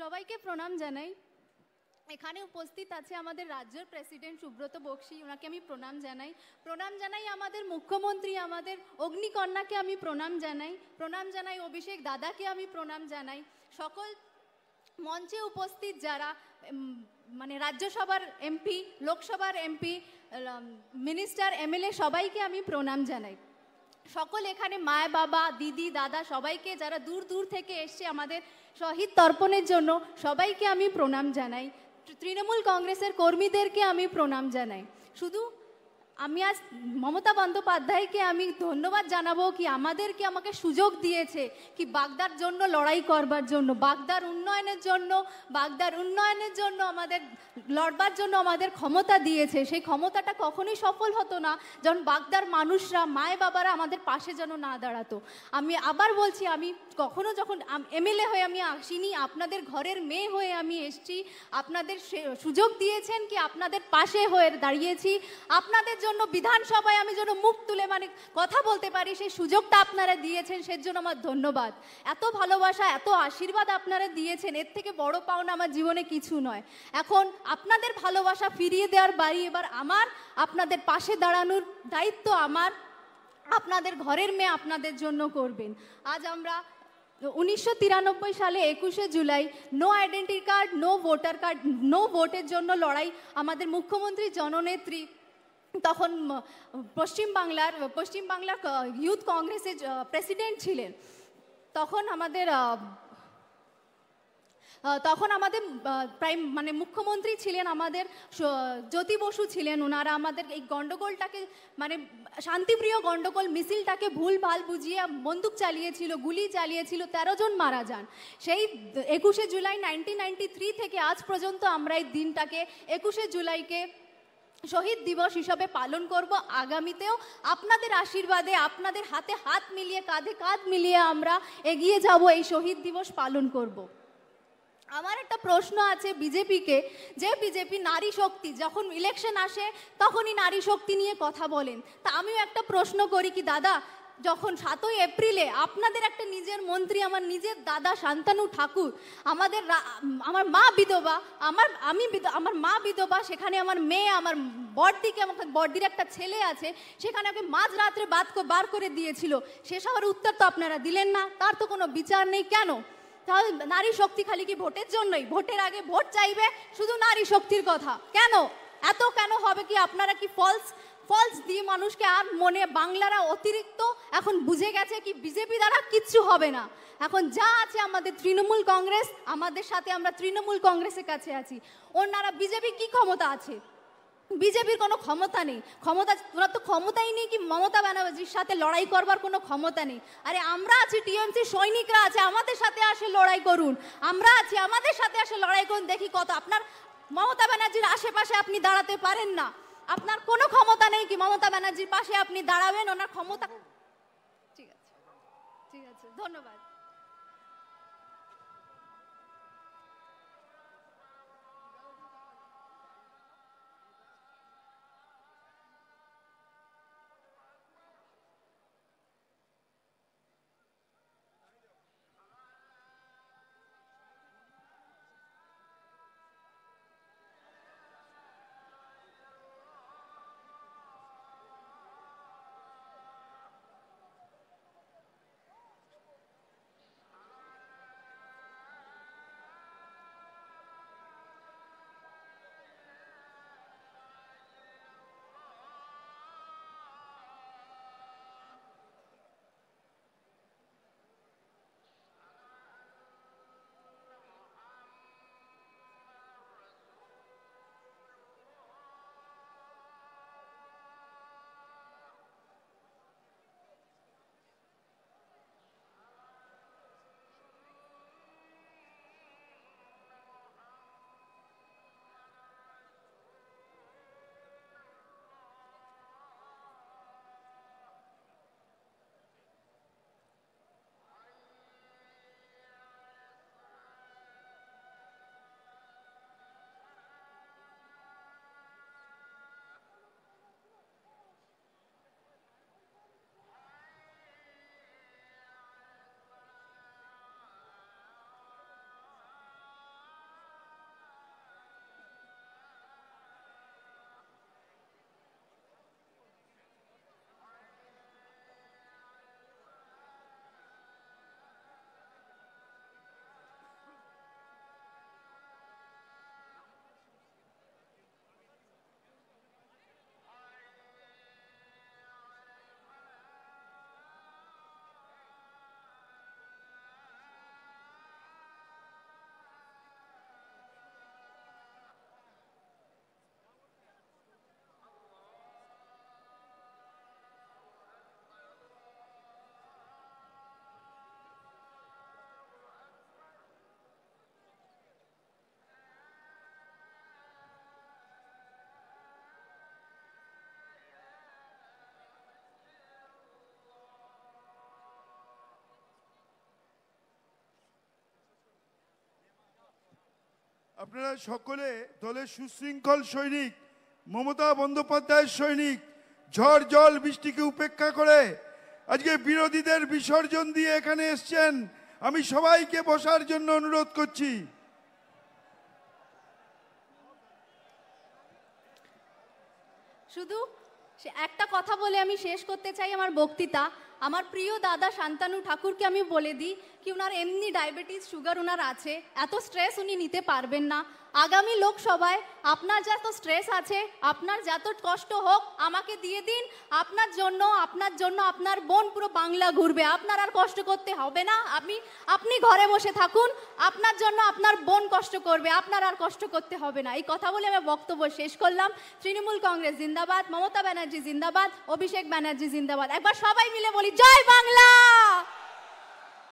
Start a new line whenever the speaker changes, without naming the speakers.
সবাইকে প্রণাম জানাই এখানে উপস্থিত আছে আমাদের রাজ্যের প্রেসিডেন্ট সুব্রত বক্সি ওনাকে আমি প্রণাম জানাই প্রণাম জানাই আমাদের মুখ্যমন্ত্রী আমাদের অগ্নিকন্যাকে আমি প্রণাম জানাই প্রণাম জানাই অভিষেক দাদাকে আমি প্রণাম জানাই সকল মঞ্চে উপস্থিত যারা মানে রাজ্যসভার এমপি লোকসভার এমপি মিনিস্টার এমএলএ সবাইকে আমি প্রণাম জানাই সকল এখানে মায় বাবা দিদি দাদা সবাইকে যারা দূর দূর থেকে এসছে আমাদের শহীদ তর্পণের জন্য সবাইকে আমি প্রণাম জানাই তৃণমূল কংগ্রেসের কর্মীদেরকে আমি প্রণাম জানাই শুধু আমি আজ মমতা বন্দ্যোপাধ্যায়কে আমি ধন্যবাদ জানাবো কি আমাদেরকে আমাকে সুযোগ দিয়েছে কি বাগদার জন্য লড়াই করবার জন্য বাগদার উন্নয়নের জন্য বাগদার উন্নয়নের জন্য আমাদের লড়বার জন্য আমাদের ক্ষমতা দিয়েছে সেই ক্ষমতাটা কখনোই সফল হতো না যখন বাগদার মানুষরা মায় বাবারা আমাদের পাশে যেন না দাঁড়াতো আমি আবার বলছি আমি কখনো যখন এমএলএ হয়ে আমি আসিনি আপনাদের ঘরের মেয়ে হয়ে আমি এসছি আপনাদের সুযোগ দিয়েছেন কি আপনাদের পাশে হয়ে দাঁড়িয়েছি আপনাদের জন্য বিধানসভায় আমি যেন মুখ তুলে মানে কথা বলতে পারি সেই সুযোগটা আপনারা দিয়েছেন সেজন্য আমার ধন্যবাদ এত ভালোবাসা এত আশীর্বাদ আপনারা দিয়েছেন এর থেকে বড় পাওনা আমার জীবনে কিছু নয় এখন আপনাদের ভালোবাসা ফিরিয়ে দেওয়ার বাড়ি এবার আমার আপনাদের পাশে দাঁড়ানোর দায়িত্ব আমার আপনাদের ঘরের মেয়ে আপনাদের জন্য করবেন আজ আমরা উনিশশো সালে একুশে July no identity card no voter card no ভোটের জন্য লড়াই আমাদের মুখ্যমন্ত্রী জননেত্রী তখন পশ্চিমবাংলার পশ্চিমবাংলার ইউথ কংগ্রেসের প্রেসিডেন্ট ছিলেন তখন আমাদের তখন আমাদের প্রাইম মানে মুখ্যমন্ত্রী ছিলেন আমাদের জ্যোতি বসু ছিলেন ওনারা আমাদের এই গণ্ডগোলটাকে মানে শান্তিপ্রিয় গণ্ডগোল মিছিলটাকে ভুল ভাল বুঝিয়ে বন্দুক চালিয়েছিল গুলি চালিয়েছিল তেরো জন মারা যান সেই একুশে জুলাই নাইনটিন থেকে আজ পর্যন্ত আমরা এই দিনটাকে একুশে জুলাইকে শহীদ দিবস হিসাবে পালন করব আগামীতেও আপনাদের আশীর্বাদে আপনাদের হাতে হাত মিলিয়ে কাঁধে কাঁধ মিলিয়ে আমরা এগিয়ে যাব এই শহীদ দিবস পালন করব। আমার একটা প্রশ্ন আছে বিজেপিকে যে বিজেপি নারী শক্তি যখন ইলেকশন আসে তখনই নারী শক্তি নিয়ে কথা বলেন তা আমিও একটা প্রশ্ন করি কি দাদা যখন সাতই এপ্রিলে আপনাদের একটা নিজের মন্ত্রী আমার নিজের দাদা শান্তানু ঠাকুর আমাদের আমার মা বিধবা আমার আমি আমার মা বিধবা সেখানে আমার মেয়ে আমার বর্দিকে আমার বর্দির একটা ছেলে আছে সেখানে আমাকে মাঝ রাত্রে বাদ বার করে দিয়েছিল সে সবার উত্তর তো আপনারা দিলেন না তার তো কোনো বিচার নেই কেন তাহলে নারী শক্তি খালি কি ভোটের জন্যই ভোটের আগে ভোট চাইবে শুধু নারী শক্তির কথা কেন এত কেন হবে কি আপনারা কি ফলস ফলস দিয়ে মানুষকে আর মনে বাংলারা অতিরিক্ত এখন বুঝে গেছে কি বিজেপি দ্বারা কিচ্ছু হবে না এখন যা আছে আমাদের তৃণমূল কংগ্রেস আমাদের সাথে আমরা তৃণমূল কংগ্রেসের কাছে আছি ওনারা বিজেপি কি ক্ষমতা আছে বিজেপির কোনো ক্ষমতা নেই ক্ষমতা ওনার তো ক্ষমতাই নেই কি মমতা ব্যানার্জির সাথে লড়াই করবার কোনো ক্ষমতা নেই আরে আমরা আছি টিএমসি সৈনিকরা আছে আমাদের সাথে আসে লড়াই করুন আমরা আছি আমাদের সাথে আসে লড়াই করুন দেখি কত আপনার মমতা ব্যানার্জির আশেপাশে আপনি দাঁড়াতে পারেন না আপনার কোনো ক্ষমতা নেই কি মমতা ব্যানার্জির পাশে আপনি দাঁড়াবেন ওনার ক্ষমতা ঠিক আছে ঠিক আছে ধন্যবাদ আপনারা সকলে দলের সুশৃঙ্খল সৈনিক মমতা বন্দ্যোপাধ্যায়ের সৈনিক ঝড় জল বৃষ্টিকে উপেক্ষা করে আজকে বিরোধীদের বিসর্জন দিয়ে এখানে এসছেন আমি সবাইকে বসার জন্য অনুরোধ করছি শুধু একটা কথা বলে আমি শেষ করতে চাই আমার বক্তৃতা আমার প্রিয় দাদা শান্তানু ঠাকুরকে আমি বলে দিই কি ওনার এমনি ডায়াবেটিস সুগার ওনার আছে এত স্ট্রেস উনি নিতে পারবেন না আগামী লোকসভায় আপনার যত স্ট্রেস আছে আপনার যত কষ্ট হোক আমাকে দিয়ে দিন আপনার জন্য আপনার জন্য আপনার বোন পুরো বাংলা ঘুরবে আপনার আর কষ্ট করতে হবে না আপনি আপনি ঘরে বসে থাকুন আপনার জন্য আপনার বোন কষ্ট করবে আপনার আর কষ্ট করতে হবে না এই কথা বলে আমি বক্তব্য শেষ করলাম তৃণমূল কংগ্রেস জিন্দাবাদ মমতা ব্যানার্জি জিন্দাবাদ অভিষেক ব্যানার্জি জিন্দাবাদ একবার সবাই মিলে বলি জয় বাংলা